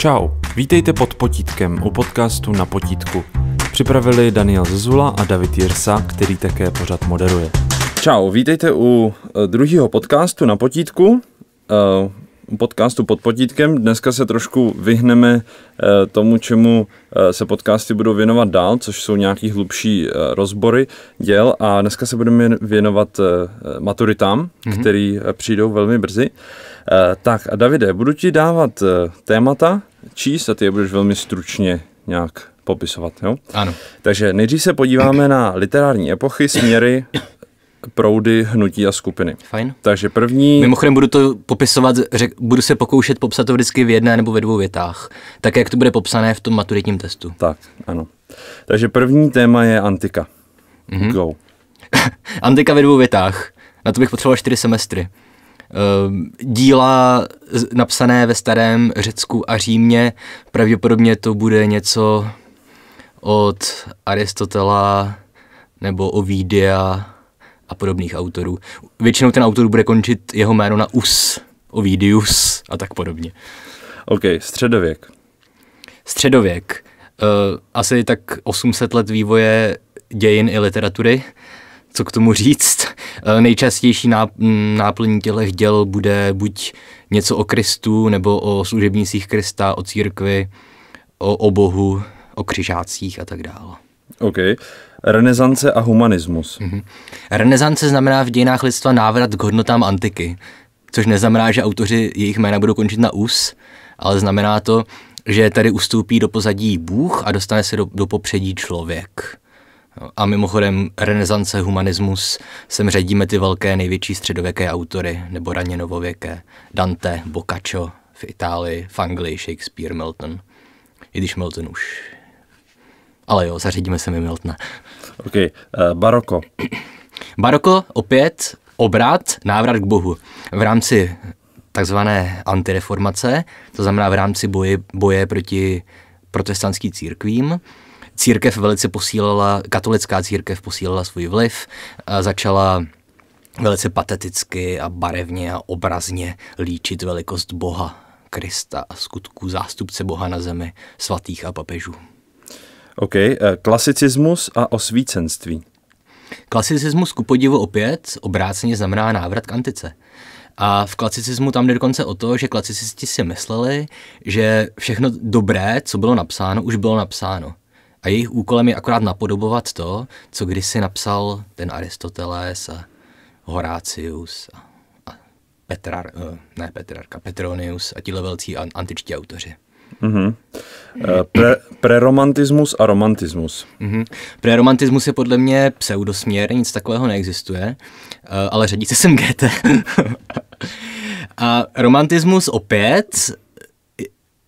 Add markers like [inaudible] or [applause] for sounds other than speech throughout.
Čau, vítejte pod potítkem u podcastu Na potítku. Připravili Daniel Zezula a David Jirsa, který také pořád moderuje. Čau, vítejte u eh, druhého podcastu Na potítku. Eh, podcastu pod potítkem. Dneska se trošku vyhneme eh, tomu, čemu se podcasty budou věnovat dál, což jsou nějaký hlubší rozbory děl a dneska se budeme věnovat maturitám, mm-hmm. který přijdou velmi brzy. Tak a Davide, budu ti dávat témata, číst a ty je budeš velmi stručně nějak popisovat. Jo? Ano. Takže nejdřív se podíváme na literární epochy, směry, proudy, hnutí a skupiny. Fajn. Takže první... Mimochodem budu to popisovat, řek, budu se pokoušet popsat to vždycky v jedné nebo ve dvou větách. Tak, jak to bude popsané v tom maturitním testu. Tak, ano. Takže první téma je antika. Mm-hmm. Go. [laughs] antika ve dvou větách. Na to bych potřeboval čtyři semestry. Ehm, díla napsané ve starém Řecku a Římě. Pravděpodobně to bude něco od Aristotela nebo Ovidia a podobných autorů. Většinou ten autor bude končit jeho jméno na us, Ovidius a tak podobně. OK, středověk. Středověk. Ehm, asi tak 800 let vývoje dějin i literatury co k tomu říct. Eh, nejčastější mm, náplní tělech děl bude buď něco o Kristu, nebo o služebnících Krista, o církvi, o, o Bohu, o křižácích a tak dále. OK. Renesance a humanismus. Mm-hmm. Renesance znamená v dějinách lidstva návrat k hodnotám antiky, což neznamená, že autoři jejich jména budou končit na us, ale znamená to, že tady ustoupí do pozadí Bůh a dostane se do, do popředí člověk. A mimochodem, renesance, humanismus, sem řadíme ty velké největší středověké autory, nebo raně novověké. Dante, Boccaccio, v Itálii, v Anglii, Shakespeare, Milton. I když Milton už... Ale jo, zařídíme se mi Miltona. OK, uh, baroko. Baroko, opět, obrat, návrat k Bohu. V rámci takzvané antireformace, to znamená v rámci boje, boje proti protestantským církvím, církev velice posílala, katolická církev posílala svůj vliv, začala velice pateticky a barevně a obrazně líčit velikost Boha, Krista a skutku zástupce Boha na zemi, svatých a papežů. OK, eh, klasicismus a osvícenství. Klasicismus ku podivu opět obráceně znamená návrat k antice. A v klasicismu tam jde dokonce o to, že klasicisti si mysleli, že všechno dobré, co bylo napsáno, už bylo napsáno. A jejich úkolem je akorát napodobovat to, co kdysi napsal ten Aristoteles a Horácius a, a Petrar, eh, ne Petrarka, Petronius a tíhle velcí antičtí autoři. Mm-hmm. Pre, preromantismus a romantismus. Mm-hmm. Preromantismus je podle mě pseudosměr, nic takového neexistuje, eh, ale se sem GT. [laughs] a romantismus opět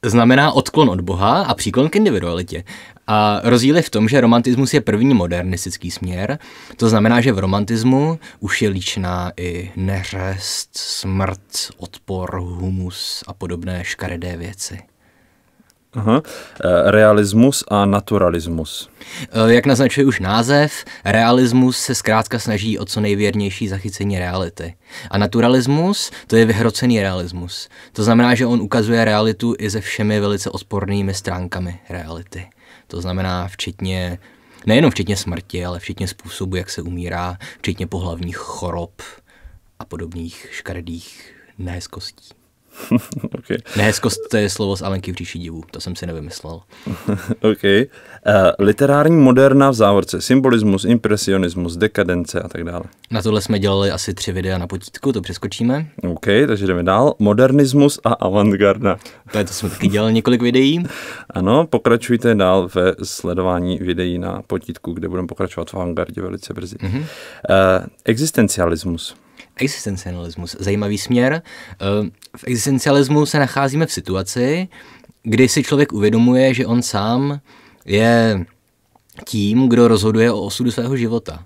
znamená odklon od Boha a příklon k individualitě. A rozdíl je v tom, že romantismus je první modernistický směr, to znamená, že v romantismu už je líčná i neřest, smrt, odpor, humus a podobné škaredé věci. Aha. E, realismus a naturalismus. E, jak naznačuje už název, realismus se zkrátka snaží o co nejvěrnější zachycení reality. A naturalismus to je vyhrocený realismus. To znamená, že on ukazuje realitu i se všemi velice odpornými stránkami reality. To znamená včetně, nejenom včetně smrti, ale včetně způsobu, jak se umírá, včetně pohlavních chorob a podobných škaredých nehezkostí. [laughs] okay. Nehezkost to je slovo z Alenky v říši divů, to jsem si nevymyslel. [laughs] OK. Uh, literární moderna v závorce, symbolismus, impresionismus, dekadence a tak dále. Na tohle jsme dělali asi tři videa na potítku, to přeskočíme. OK, takže jdeme dál. Modernismus a avantgarda. To je to, jsme taky dělali několik videí. [laughs] ano, pokračujte dál ve sledování videí na potítku, kde budeme pokračovat v avantgardě velice brzy. Mm-hmm. Uh, existencialismus existencialismus. Zajímavý směr. Eh, v existencialismu se nacházíme v situaci, kdy si člověk uvědomuje, že on sám je tím, kdo rozhoduje o osudu svého života.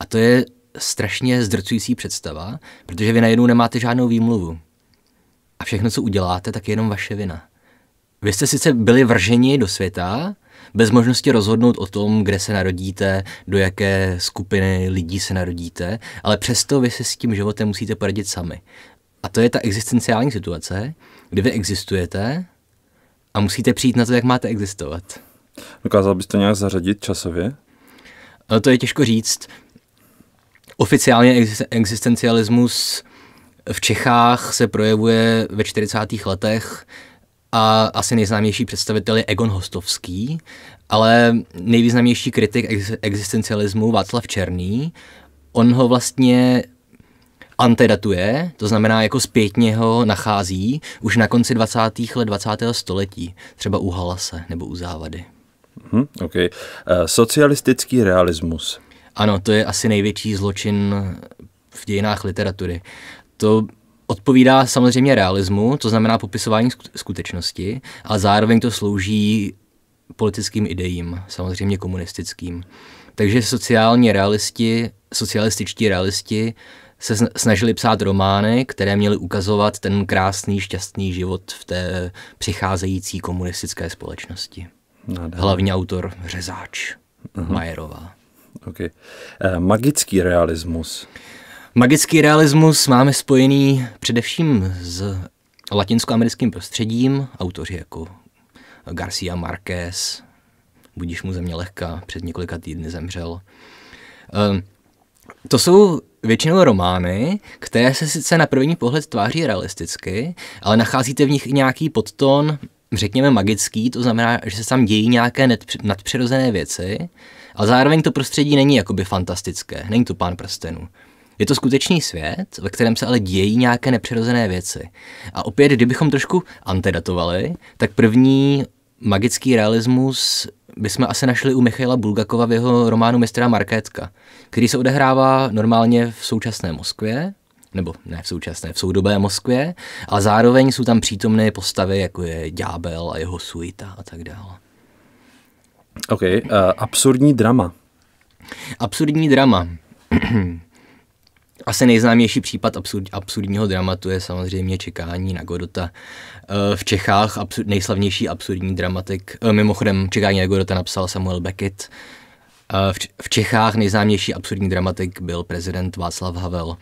A to je strašně zdrcující představa, protože vy najednou nemáte žádnou výmluvu. A všechno, co uděláte, tak je jenom vaše vina. Vy jste sice byli vrženi do světa, bez možnosti rozhodnout o tom, kde se narodíte, do jaké skupiny lidí se narodíte, ale přesto vy se s tím životem musíte poradit sami. A to je ta existenciální situace, kdy vy existujete a musíte přijít na to, jak máte existovat. Dokázal byste nějak zařadit časově? No to je těžko říct. Oficiálně existencialismus v Čechách se projevuje ve 40. letech a asi nejznámější představitel je Egon Hostovský, ale nejvýznamnější kritik ex- existencialismu Václav Černý. On ho vlastně antedatuje, to znamená jako zpětně ho nachází už na konci 20. let 20. století, třeba u Halase nebo u Závady. Hmm, okay. Uh, socialistický realismus. Ano, to je asi největší zločin v dějinách literatury. To odpovídá samozřejmě realismu, to znamená popisování skutečnosti, a zároveň to slouží politickým ideím, samozřejmě komunistickým. Takže sociální realisti, socialističtí realisti se snažili psát romány, které měly ukazovat ten krásný, šťastný život v té přicházející komunistické společnosti. Nadal. No, Hlavní autor Řezáč, uh-huh. Mhm. Majerová. Okay. Eh, magický realismus. Magický realismus máme spojený především s latinskoamerickým prostředím, autoři jako Garcia Marquez, budíš mu země lehká, před několika týdny zemřel. Ehm, to jsou většinou romány, které se sice na první pohled tváří realisticky, ale nacházíte v nich i nějaký podton, řekněme magický, to znamená, že se tam dějí nějaké nadpřirozené věci, ale zároveň to prostředí není jakoby fantastické, není to pán prstenů. Je to skutečný svět, ve kterém se ale dějí nějaké nepřirozené věci. A opět, kdybychom trošku antedatovali, tak první magický realismus bychom asi našli u Michaila Bulgakova v jeho románu Mistra Markétka, který se odehrává normálně v současné Moskvě, nebo ne v současné, v soudobé Moskvě, a zároveň jsou tam přítomné postavy, jako je Ďábel a jeho suita a tak dále. OK, uh, absurdní drama. Absurdní drama. Asi nejznámější případ absurd, absurdního dramatu je samozřejmě čekání na Godota. Eh, v Čechách absurd, nejslavnější absurdní dramatik, eh, mimochodem čekání na Godota napsal Samuel Beckett. Eh, v Čechách nejznámější absurdní dramatik byl prezident Václav Havel.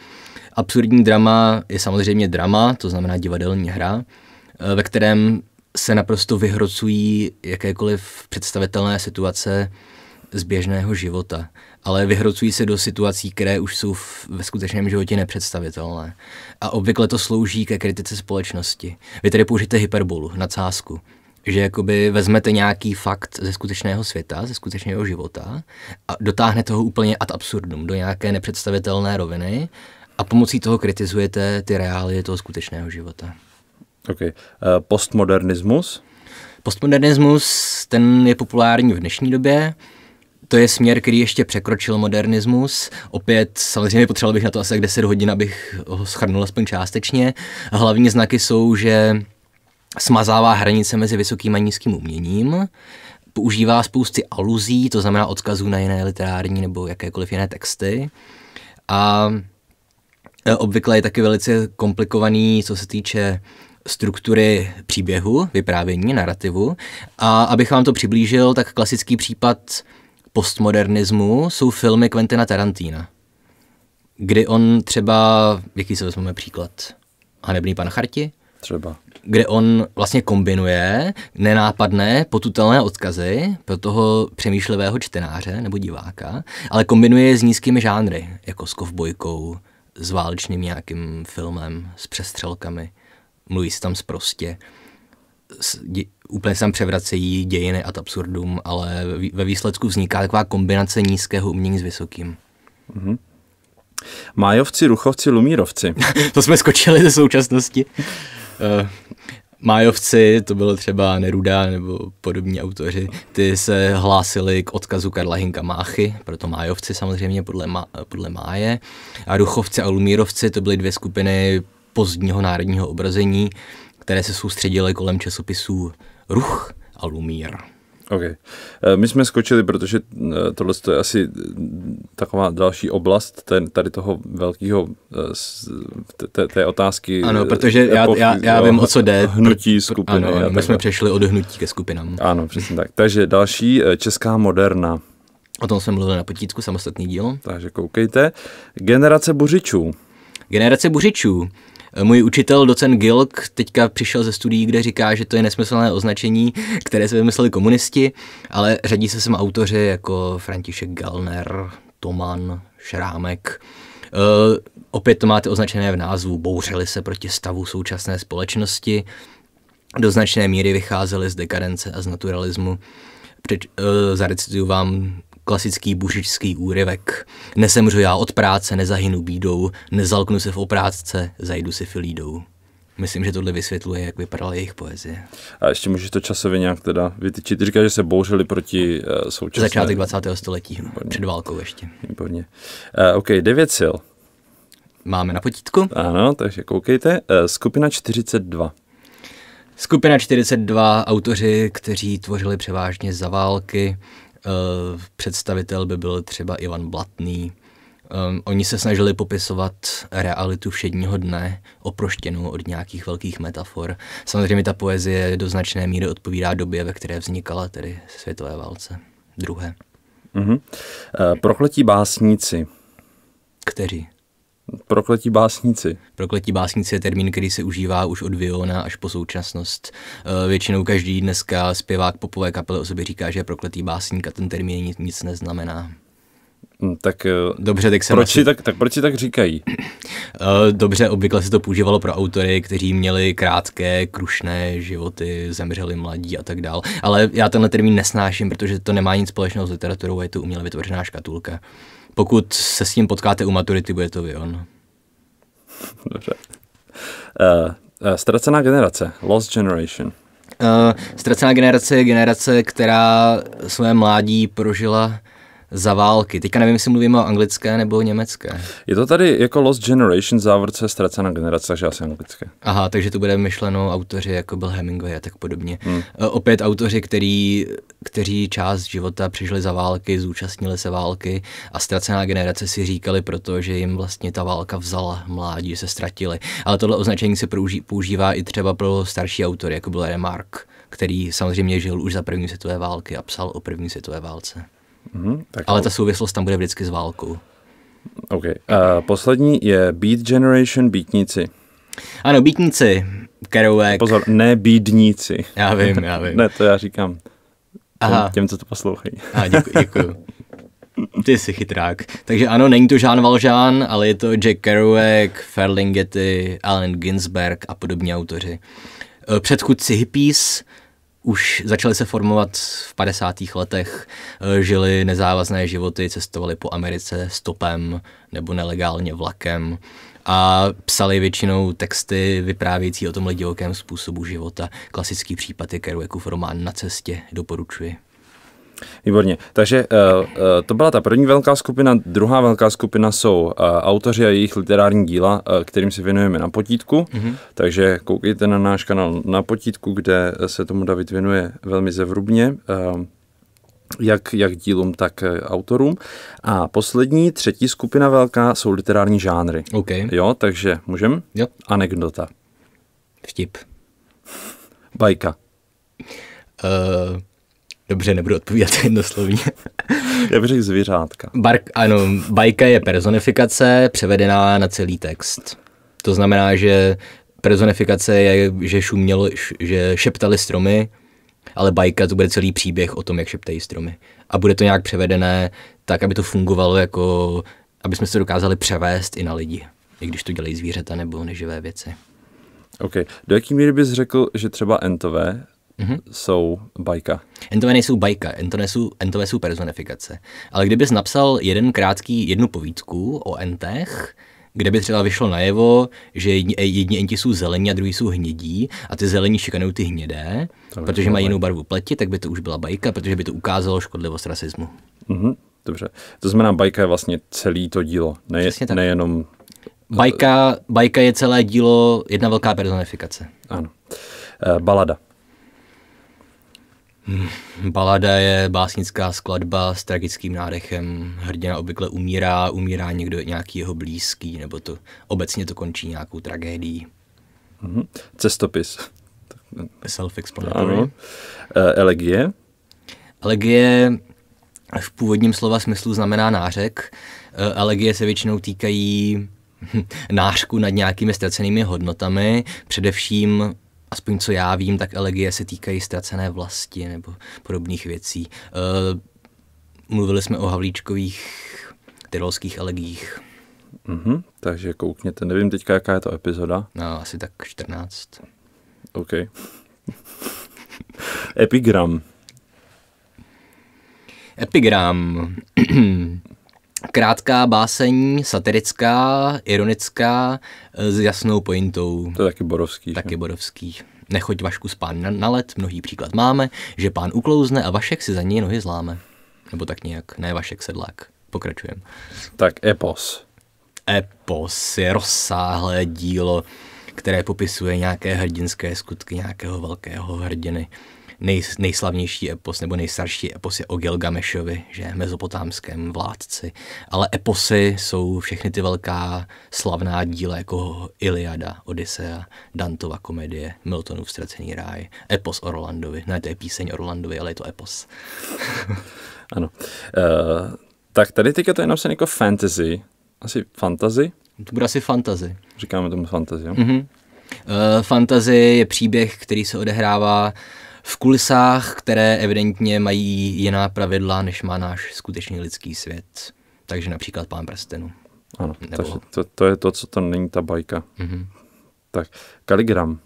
Absurdní drama je samozřejmě drama, to znamená divadelní hra, ve kterém se naprosto vyhrocují jakékoliv představitelné situace z běžného života ale vyhrocují se do situací, které už jsou v, ve skutečném životě nepředstavitelné. A obvykle to slouží ke kritice společnosti. Vy tedy použijete hyperbolu, nadsázku, že jakoby vezmete nějaký fakt ze skutečného světa, ze skutečného života a dotáhnete ho úplně ad absurdum, do nějaké nepředstavitelné roviny a pomocí toho kritizujete ty reálie toho skutečného života. OK. Eh, postmodernismus? Postmodernismus, ten je populární v dnešní době to je směr, který ještě překročil modernismus. Opět, samozřejmě potřeboval bych na to asi tak 10 hodin, abych ho schrnul aspoň částečně. Hlavní znaky jsou, že smazává hranice mezi vysokým a nízkým uměním, používá spousty aluzí, to znamená odkazů na jiné literární nebo jakékoliv jiné texty. A e, obvykle je taky velice komplikovaný, co se týče struktury příběhu, vyprávění, narrativu. A abych vám to přiblížil, tak klasický případ postmodernismu jsou filmy Quentina Tarantína, kdy on třeba, jaký se vezmeme příklad, Hanebný pan Charti? Třeba. Kde on vlastně kombinuje nenápadné, potutelné odkazy pro toho přemýšlivého čtenáře nebo diváka, ale kombinuje je s nízkými žánry, jako s kovbojkou, s válečným nějakým filmem, s přestřelkami, mluví se tam zprostě. prostě dě, úplně se tam převracejí dějiny ad absurdum, ale ve výsledku vzniká taková kombinace nízkého umění s vysokým. Mm-hmm. Májovci, Ruchovci, Lumírovci. [laughs] to jsme skočili ze současnosti. Eh, Májovci, to bylo třeba Neruda nebo podobní autoři, ty se hlásili k odkazu Karla Hinka Máchy, proto Májovci samozřejmě podle, má, podle Máje. A Ruchovci a Lumírovci to byly dvě skupiny pozdního národního obrazení, které se soustředily kolem časopisů Ruch a Lumír. OK. Eh, my jsme skočili, protože eh, tohle je asi taková další oblast ten, tady toho velkého eh, té otázky. Ano, protože epoch, já, já, já vím, o co jde. [laughs] Hnutí skupiny. Ano, a my jsme přešli od hnutí ke skupinám. Ano, přesně tak. Takže další česká moderna. O tom jsme mluvili na potítku, samostatný díl. Takže koukejte. Generace buřičů. Generace buřičů. Můj učitel, docent Gilk, teďka přišel ze studií, kde říká, že to je nesmyslné označení, které se vymysleli komunisti, ale řadí se sem autoři jako František Galner, Toman, Šrámek. E, opět to máte označené v názvu, bouřili se proti stavu současné společnosti, do značné míry vycházeli z dekadence a z naturalismu. Před, eh, zarecituju vám klasický bužičský úryvek. Nesemřu já od práce, nezahynu bídou, nezalknu se v oprátce, zajdu si filídou. Myslím, že tohle vysvětluje, jak vypadala jejich poezie. A ještě můžeš to časově nějak teda vytyčit. Ty říkáš, že se bouřili proti eh, současné... Začátek 20. století, hm, Výborně. před válkou ještě. Výborně. Uh, OK, devět sil. Máme na potítku? Ano, takže koukejte. Uh, skupina 42. Skupina 42, autoři, kteří tvořili převážně za války, Eh, představitel by byl třeba Ivan Blatný. Ehm, oni se snažili popisovat realitu všedního dne, oproštěnou od nějakých velkých metafor. Samozřejmě ta poezie do značné míry odpovídá době, ve které vznikala, tedy světové válce druhé. Mm-hmm. Eh, Prokletí básníci. Kteří? Prokletí básníci. Prokletí básníci je termín, který se užívá už od Viona až po současnost. E, většinou každý dneska zpěvák popové kapely o sobě říká, že je prokletý básník a ten termín nic neznamená. Hm, tak, e, Dobře, tak, proč asi... tak, tak proč si tak říkají? [clears throat] E, dobře, obvykle se to používalo pro autory, kteří měli krátké, krušné životy, zemřeli mladí a tak dál. Ale já tenhle termín nesnáším, protože to nemá nic společného s literaturou je to uměle vytvořená škatulka. Pokud se s ním potkáte u maturity, bude to vy on. No. Dobře. Uh, uh, ztracená generace, Lost Generation. Uh, ztracená generace je generace, která své mládí prožila za války. Teďka nevím, jestli mluvíme o anglické nebo o německé. Je to tady jako Lost Generation závorce ztracená generace, takže asi anglické. Aha, takže to bude myšleno autoři jako byl Hemingway a tak podobně. Hmm. E, opět autoři, který, kteří část života přišli za války, zúčastnili se války a ztracená generace si říkali proto, že jim vlastně ta válka vzala mládí, se ztratili. Ale tohle označení se používá i třeba pro starší autory, jako byl Remark který samozřejmě žil už za první světové války a psal o první světové válce. Mm-hmm, tak Ale ta souvislost tam bude vždycky s válkou. OK. Uh, poslední je Beat Generation, Beatníci. Ano, Beatníci, Kerouek. Pozor, ne Beatníci. Já vím, já vím. [laughs] ne, to já říkám Aha. těm co to poslouchají. A děkuji, děkuji. Ty jsi chytrák. Takže ano, není to Jean Valjean, ale je to Jack Kerouac, Ferlinghetti, Allen Ginsberg a podobní autoři. E, předchůdci hippies, už začaly se formovat v 50. letech, eh, žili nezávazné životy, cestovali po Americe stopem nebo nelegálně vlakem a psali většinou texty vyprávějící o tomhle divokém způsobu života. Klasický případ je Kerouakův román Na cestě, doporučuji. Výborně. Takže eh, eh, to byla ta první velká skupina. Druhá velká skupina jsou eh, autoři a jejich literární díla, kterým se věnujeme na potítku. Mm-hmm. Takže koukejte na náš kanál na potítku, kde se tomu David věnuje velmi zevrubně. jak, jak dílům, tak autorům. A poslední, třetí skupina velká jsou literární žánry. Okay. Jo, takže můžem? Jo. Anekdota. Vtip. Bajka. Uh, Dobře, nebudu odpovídat [laughs] jednoslovně. Já bych řekl zvířátka. Bark, ano, bajka je personifikace převedená na celý text. To znamená, že personifikace je, že šumělo, že šeptali stromy, ale bajka to bude celý příběh o tom, jak šeptají stromy. A bude to nějak převedené tak, aby to fungovalo jako, aby jsme se dokázali převést i na lidi, i když to dělají zvířata nebo neživé věci. OK. Do jaký míry bys řekl, že třeba entové mm-hmm. jsou bajka. Entové nejsou bajka, entové jsou, entové jsou personifikace. Ale kdybys napsal jeden krátký, jednu povídku o entech, kde by třeba vyšlo najevo, že jedni, jedni enti jsou zelení a druhý jsou hnědí a ty zelení šikanují ty hnědé, to protože mají jinou barvu pleti, tak by to už byla bajka, protože by to ukázalo škodlivost rasismu. Mm-hmm. Dobře. To znamená, bajka je vlastně celý to dílo, ne, nejenom... Bajka, bajka je celé dílo, jedna velká personifikace. Ano. Eh, balada. Hmm, balada je básnická skladba s tragickým nádechem. Hrdina obvykle umírá, umírá někdo nějaký jeho blízký, nebo to obecně to končí nějakou tragédií. Mhm. Cestopis. Self-explanatory. E, elegie? Elegie v původním slova smyslu znamená nářek. E, elegie se většinou týkají [laughs] nářku nad nějakými ztracenými hodnotami, především aspoň co já vím, tak elegie se týkají ztracené vlasti nebo podobných věcí. Uh, mluvili jsme o Havlíčkových tyrolských elegích. Mm-hmm, takže koukněte, nevím teďka, jaká je to epizoda. No, asi tak 14. OK. [laughs] Epigram. Epigram. [clears throat] [clears throat] Krátká báseň, satirická, ironická, eh, s jasnou pointou. To je taky Borovský. Taky že? Borovský. Nechoď Vašku spán na, na let, mnohý příklad máme, že pán uklouzne a Vašek si za něj nohy zláme. Nebo tak nějak, ne Vašek Sedlák. Pokračujeme. Tak epos. Epos je rozsáhlé dílo, které popisuje nějaké hrdinské skutky nějakého velkého hrdiny nej, nejslavnější epos nebo nejstarší epos je o Gilgamešovi, že mezopotámském vládci. Ale eposy jsou všechny ty velká slavná díla jako Iliada, Odisea, Dantova komedie, Miltonův ztracený ráj, epos Orlandovi. Ne, to je píseň Orlandovi, ale je to epos. [laughs] ano. Uh, tak tady teďka to je napsané jako fantasy. Asi fantasy? To bude asi fantasy. Říkáme tomu fantasy, jo? Mm-hmm. Uh, fantasy je příběh, který se odehrává v kulisách, které evidentně mají jiná pravidla, než má náš skutečný lidský svět. Takže například pán prstenu. Ano, Nebo... takže to, to je to, co to není ta bajka. Mm-hmm. Tak, kaligram.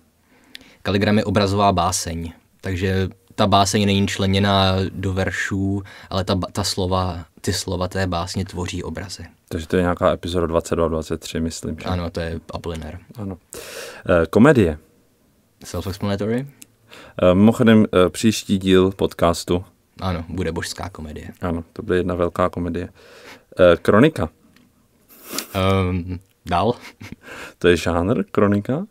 Kaligram je obrazová báseň, takže ta báseň není členěna do veršů, ale ta, ta slova, ty slova té básně tvoří obrazy. Takže to je nějaká epizoda 22-23, myslím. Že? Ano, to je Apollinaire. Ano. E, komedie. Self-explanatory? Eh, mimochodem, eh, příští díl podcastu. Ano, bude božská komedie. Ano, to bude jedna velká komedie. Eh, kronika. Um, ehm, dal. To je žánr kronika?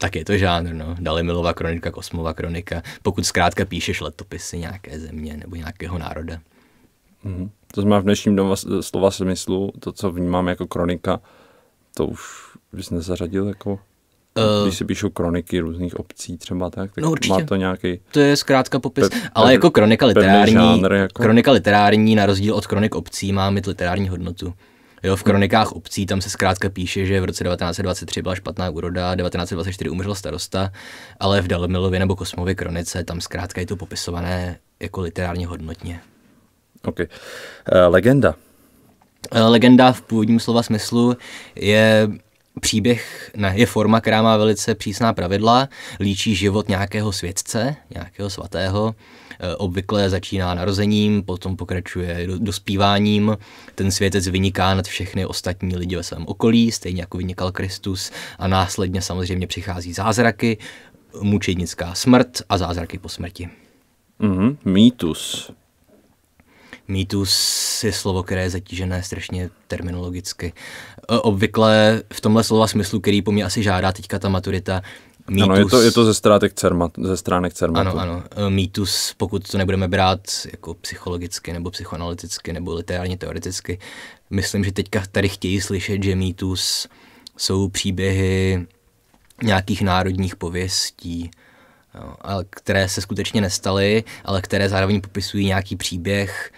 Tak je to žánr, no. Dalimilova kronika, Kosmova kronika. Pokud zkrátka píšeš letopisy nějaké země nebo nějakého národa. Mm-hmm. To znamená v dnešním doma slova smyslu, to, co vnímám jako kronika, to už bys nezařadil jako... Eh, Když si píšou kroniky různých obcí třeba, tak, tak no má to nějaký... To je zkrátka popis, pe, ale jako kronika literární, žánr, jako... kronika literární na rozdíl od kronik obcí má mít literární hodnotu. Jo, v hm. kronikách obcí tam se zkrátka píše, že v roce 1923 byla špatná úroda, 1924 umřel starosta, ale v Dalmilově nebo Kosmově kronice tam zkrátka je to popisované jako literárně hodnotně. OK. Uh, legenda. Eh, legenda v původním slova smyslu je příběh ne, je forma, která má velice přísná pravidla, líčí život nějakého světce, nějakého svatého, e, obvykle začíná narozením, potom pokračuje dospíváním, ten světec vyniká nad všechny ostatní lidi ve svém okolí, stejně jako vynikal Kristus a následně samozřejmě přichází zázraky, mučednická smrt a zázraky po smrti. Mm, mýtus. Mýtus je slovo, které je zatížené strašně terminologicky. E, obvykle v tomhle slova smyslu, který po mně asi žádá teďka ta maturita, Mýtus. Ano, je to, je to ze, strátek cermat, ze stránek Cermatu. Ano, ano. E, mýtus, pokud to nebudeme brát jako psychologicky, nebo psychoanalyticky, nebo literárně teoreticky, myslím, že teďka tady chtějí slyšet, že mýtus jsou příběhy nějakých národních pověstí, které se skutečně nestaly, ale které zároveň popisují nějaký příběh,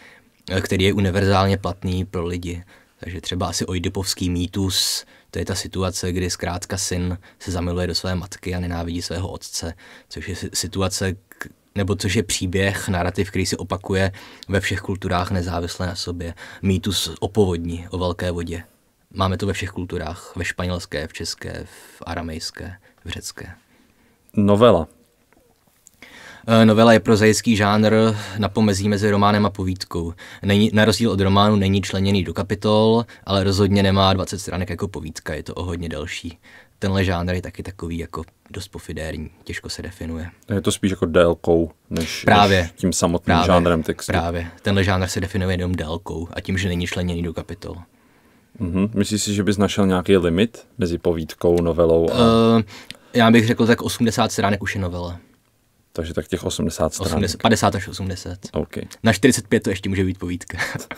Eh, který je univerzálně platný pro lidi. Takže třeba asi ojdypovský mýtus, to je ta situace, kdy zkrátka syn se zamiluje do své matky a nenávidí svého otce, což je situace, nebo což je příběh, narrativ, který se opakuje ve všech kulturách nezávisle na sobě. Mýtus o povodní, o velké vodě. Máme to ve všech kulturách, ve španělské, v české, v aramejské, v řecké. Novela Eh, novela je prozaický žánr na pomezí mezi románem a povídkou. Není, na rozdíl od románu není členěný do kapitol, ale rozhodně nemá 20 stránek jako povídka, je to o hodně delší. Tenhle žánr je taky takový jako dost pofidérní, těžko se definuje. Je to spíš jako délkou, než, právě, než tím samotným právě, žánrem textu. Právě, tenhle žánr se definuje jenom délkou a tím, že není členěný do kapitol. Mm-hmm. Myslíš si, že bys našel nějaký limit mezi povídkou, novelou? A... Uh, já bych řekl tak 80 stránek už je novela takže tak těch 80 stran. 80, 50 až 80. Okay. Na 45 to ještě může být povídka. [laughs]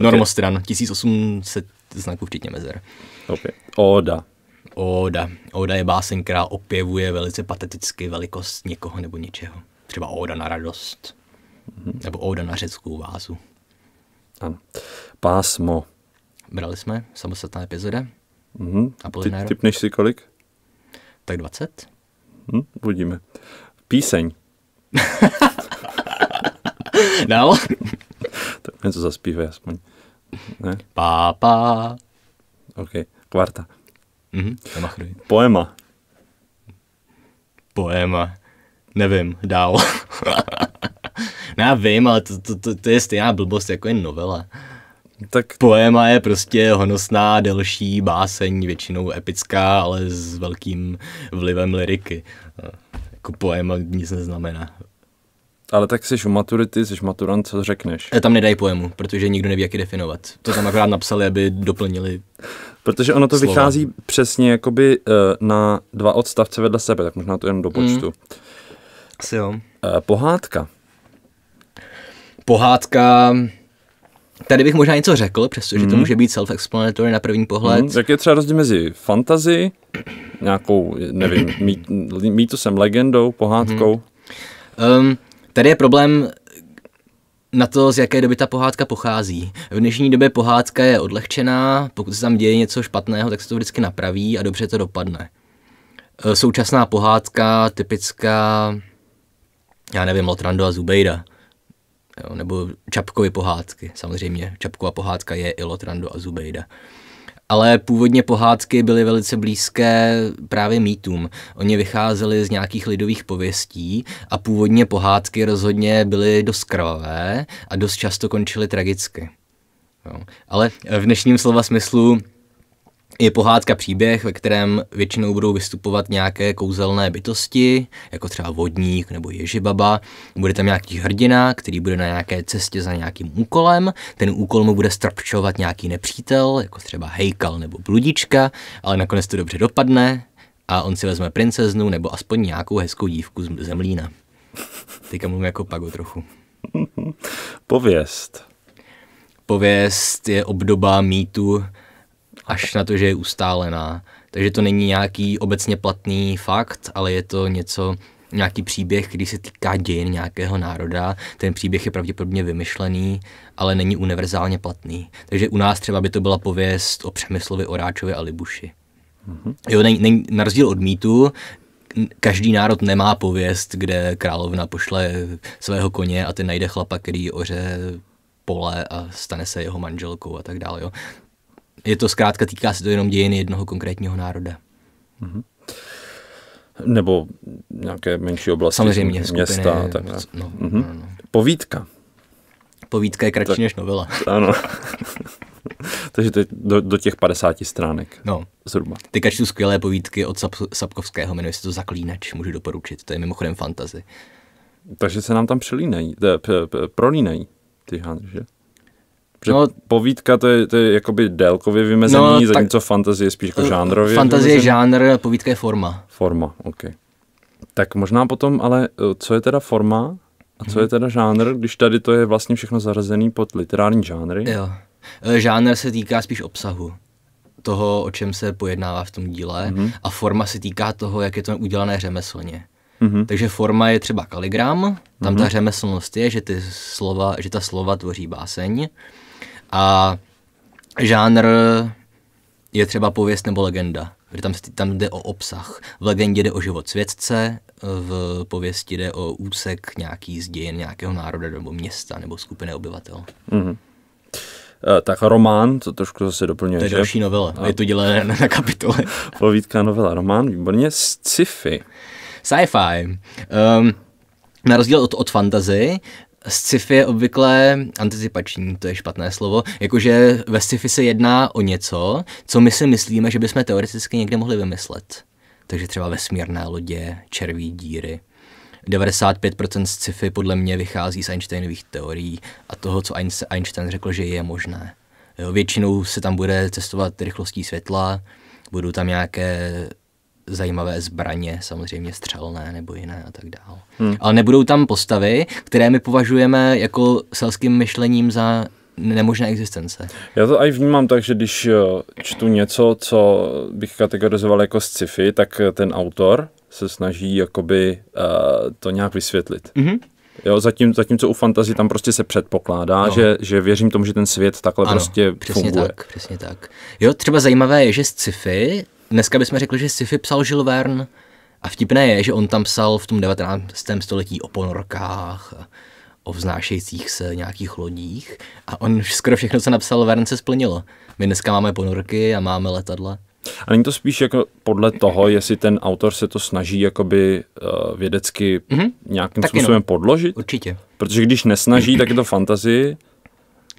Normostran, 1800 znaků včetně mezer. Okay. Oda. Oda. Oda je báseň, která opěvuje velice pateticky velikost někoho nebo něčeho. Třeba Oda na radost. Mm-hmm. Nebo Oda na řeckou vázu. Ano. Pásmo. Brali jsme, samostatná epizoda. Mm-hmm. Ty, typneš si kolik? Tak 20. Hm, uvidíme. Píseň. no. [laughs] tak něco zaspívej aspoň. Ne? pá. OK, kvarta. Mhm, Poema. Poema. Nevím, dál. [laughs] no já vím, ale to, to, to, to je stejná blbost, jako je novela. Tak... Poema je prostě honosná, delší báseň, většinou epická, ale s velkým vlivem liriky. Jako poema nic neznamená. Ale tak jsi u maturity, jsi maturant, co řekneš? E, tam nedají poemu, protože nikdo neví, jak je definovat. To tam akorát napsali, aby doplnili Protože ono to slova. vychází přesně jakoby e, na dva odstavce vedle sebe, tak možná to jen do počtu. Mm. Asi jo. E, pohádka. Pohádka Tady bych možná něco řekl, přestože mm. to mhm. může být self-explanatory na první pohled. Mm. Jak je třeba rozdíl mezi fantazy, nějakou, nevím, [clears throat] mít, mýtosem, legendou, pohádkou? Mm. Um, tady je problém na to, z jaké doby ta pohádka pochází. V dnešní době pohádka je odlehčená, pokud se tam děje něco špatného, tak se to vždycky napraví a dobře to dopadne. Současná pohádka, typická, já nevím, Lotrando a Zubejda jo, nebo Čapkovi pohádky, samozřejmě. Čapková pohádka je i Lotrando a Zubejda. Ale původně pohádky byly velice blízké právě mýtům. Oni vycházeli z nějakých lidových pověstí a původně pohádky rozhodně byly dost krvavé a dost často končily tragicky. Jo. Ale v dnešním slova smyslu je pohádka příběh, ve kterém většinou budou vystupovat nějaké kouzelné bytosti, jako třeba vodník nebo ježibaba. Bude tam nějaký hrdina, který bude na nějaké cestě za nějakým úkolem. Ten úkol mu bude strpčovat nějaký nepřítel, jako třeba hejkal nebo bludička, ale nakonec to dobře dopadne a on si vezme princeznu nebo aspoň nějakou hezkou dívku z Zemlína. Teďka mluvím jako pago trochu. Pověst. Pověst je obdoba mýtu, až na to, že je ustálená. Takže to není nějaký obecně platný fakt, ale je to něco, nějaký příběh, který se týká dějin nějakého národa. Ten příběh je pravděpodobně vymyšlený, ale není univerzálně platný. Takže u nás třeba by to byla pověst o Přemyslovi, Oráčovi a Libuši. Mm-hmm. Jo, ne, ne, na rozdíl od mýtu, každý národ nemá pověst, kde královna pošle svého koně a ten najde chlapa, který oře pole a stane se jeho manželkou a tak dále. Jo je to zkrátka, týká se to jenom dějin jednoho konkrétního národa. Mm-hmm. Nebo nějaké menší oblasti. Samozřejmě, skupiny, města. Tak. No, no, mm-hmm. no, no. Povídka. Povídka je kratší tak, než novela. [laughs] Ano. [laughs] Takže to je do, do těch 50 stránek. No. Zhruba. Ty kačtu skvělé povídky od Sap, Sapkovského, jmenuje se to Zaklínač, můžu doporučit. To je mimochodem fantazy. Takže se nám tam přelínají, eh, prolínají ty žánry, že? Protože no, povídka to je, to je jakoby délkově vymezení, no, zatímco fantazie je spíš jako eh, žánrově. Fantazie je žánr, povídka je forma. Forma, ok. Tak možná potom, ale eh, co je teda forma a co je mhm. teda žánr, když tady to je vlastně všechno zařazený pod literární žánry? Jo. Eh, žánr se týká spíš obsahu toho, o čem se pojednává v tom díle mm-hmm. a forma se týká toho, jak je to udělané řemeslně. Mm-hmm. Takže forma je třeba kaligram, tam mm-hmm. ta mhm. řemeslnost je, že ty slova, že ta slova tvoří báseň. A žánr je třeba pověst nebo legenda, kde tam, tam jde o obsah. V legendě jde o život světce, v pověsti jde o úsek nějaký z dějin nějakého národa nebo města nebo skupiny obyvatel. Mm-hmm. tak román, to trošku zase doplňuje. To je že? další novela, a... je to dělené na kapitole. [laughs] Povídka, novela, román, výborně, sci-fi. Sci-fi. Um, na rozdíl od, od fantazy, sci-fi je obvykle anticipační, to je špatné slovo, jakože ve sci-fi se jedná o něco, co my si myslíme, že bychom teoreticky někde mohli vymyslet. Takže třeba vesmírné lodě, červí díry. 95% sci-fi podle mě vychází z Einsteinových teorií a toho, co Einstein řekl, že je možné. Jo, většinou se tam bude cestovat rychlostí světla, budou tam nějaké zajímavé zbraně, samozřejmě střelné nebo jiné a tak dále. Hmm. Ale nebudou tam postavy, které my považujeme jako selským myšlením za nemožné existence. Já to i vnímám tak, že když eh, čtu něco, co bych kategorizoval jako sci-fi, tak eh, ten autor se snaží jakoby uh, to nějak vysvětlit. Mm-hmm. Jo, zatím, zatímco u fantazie tam prostě se předpokládá, no. že, že věřím tomu, že ten svět takhle ano, prostě přesně funguje. Tak, přesně tak. Jo, třeba zajímavé je, že sci-fi Dneska bychom řekli, že sci-fi psal Jules Verne a vtipné je, že on tam psal v tom 19. století o ponorkách, o vznášejících se nějakých lodích a on skoro všechno, co napsal Verne, se splnilo. My dneska máme ponorky a máme letadla. A není to spíš jako podle toho, jestli ten autor se to snaží jakoby eh, vědecky mm-hmm. nějakým tak no. způsobem jenom. podložit? Určitě. Protože když nesnaží, tak je to fantazii.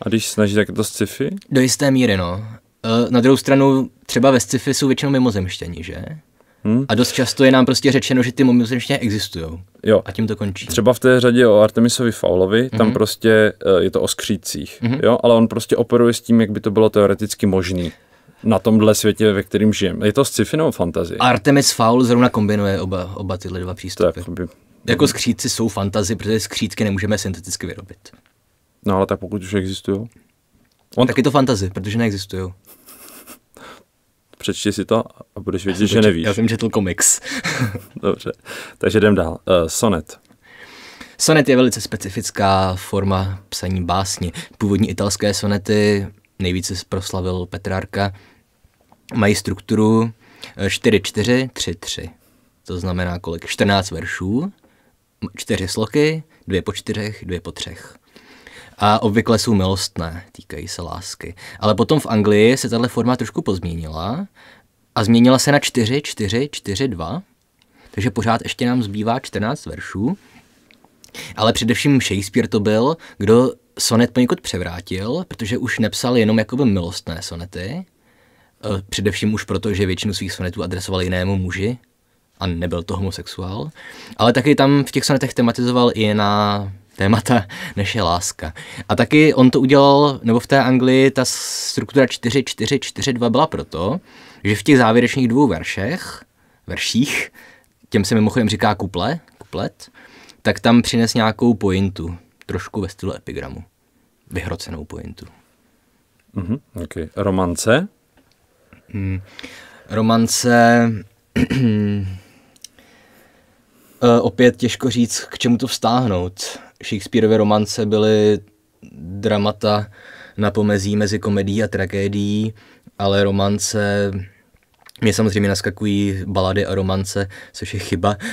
A když snaží, tak je to sci-fi? Do jisté míry, no. Eh, na druhou stranu, třeba ve sci-fi jsou většinou mimozemštění, že? Hmm. A dost často je nám prostě řečeno, že ty mimozemštění existují. Jo. A tím to končí. Třeba v té řadě o Artemisovi Faulovi, mm-hmm. tam mhm. prostě eh, je to o skřících, mm-hmm. jo, ale on prostě operuje s tím, jak by to bylo teoreticky možné. na tomhle světě, ve kterým žijeme. Je to sci-fi nebo fantazie? Artemis Fowl zrovna kombinuje oba, oba tyhle dva přístupy. Tak, by... Jako skříci jsou fantazy, protože skřítky nemůžeme synteticky vyrobit. No ale tak pokud už existují. On... Taky to fantazy, protože neexistují. Přečti si to a budeš vědět, že nevíš. Já jsem četl komiks. [laughs] Dobře, takže jdem dál. Uh, sonet. Sonet je velice specifická forma psaní básně. Původní italské sonety nejvíce proslavil Petrárka. Mají strukturu 4-4-3-3. Eh, to znamená kolik? 14 veršů, 4 sloky, 2 po 4, 2 po 3 a obvykle jsou milostné, týkají se lásky. Ale potom v Anglii se tahle forma trošku pozměnila a změnila se na 4, 4, 4, 2. Takže pořád ještě nám zbývá 14 veršů. Ale především Shakespeare to byl, kdo sonet poněkud převrátil, protože už nepsal jenom jakoby milostné sonety, e, především už proto, že většinu svých sonetů adresoval jinému muži a nebyl to homosexuál, ale taky tam v těch sonetech tematizoval i na témata, než je láska. A taky on to udělal, nebo v té Anglii ta struktura 4-4-4-2 byla proto, že v těch závěrečných dvou veršech, verších, těm se mimochodem říká kuple, kuplet, tak tam přines nějakou pointu, trošku ve stylu epigramu, vyhrocenou pointu. Mm-hmm, okay. Romance? Mm, romance... Uh, [clears throat] opět těžko říct, k čemu to vztáhnout. Shakespeareovy romance byly dramata na pomezí mezi komedií a tragédií, ale romance mě samozřejmě naskakují balady a romance, což je chyba. E,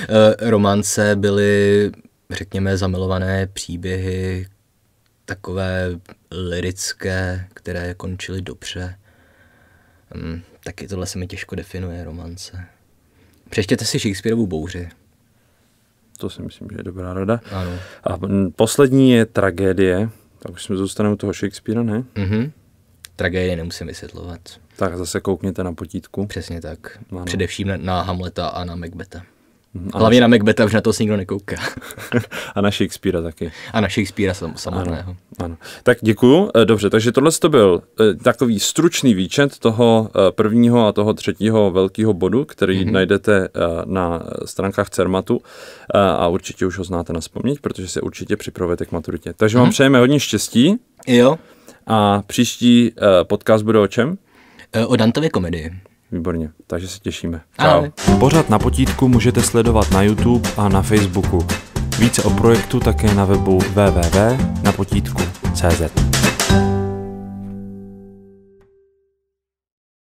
romance byly, řekněme, zamilované příběhy, takové lirické, které končily dobře. Um, taky tohle se mi těžko definuje, romance. Přečtěte si Shakespeareovu bouři. To si myslím, že je dobrá rada. Ano. A poslední je tragédie. Tak už jsme zůstaneme u toho Shakespearea, ne? Mhm. Tragédie nemusím vysvětlovat. Tak zase koukněte na potítku. Přesně tak. Ano. Především na Hamleta a na Macbeta. Mhm. A Hlavně na Macbeta, už na to si nikdo nekouká. [laughs] a na Shakespearea taky. A na Shakespearea sam, samotného. Ano, ano. Tak děkuju. Eh, dobře, takže tohle to byl eh, takový stručný výčet toho eh, prvního a toho třetího velkého bodu, který mm-hmm. najdete na stránkách Cermatu a určitě už ho znáte na vzpomínk, protože se určitě připravujete k maturitě. Takže vám mm-hmm. přejeme hodně štěstí. Jo. A příští podcast bude o čem? O Dantově komedii. Výborně, takže se těšíme. Čau. Pořad na potítku můžete sledovat na YouTube a na Facebooku. Více o projektu také na webu www.napotítku.cz.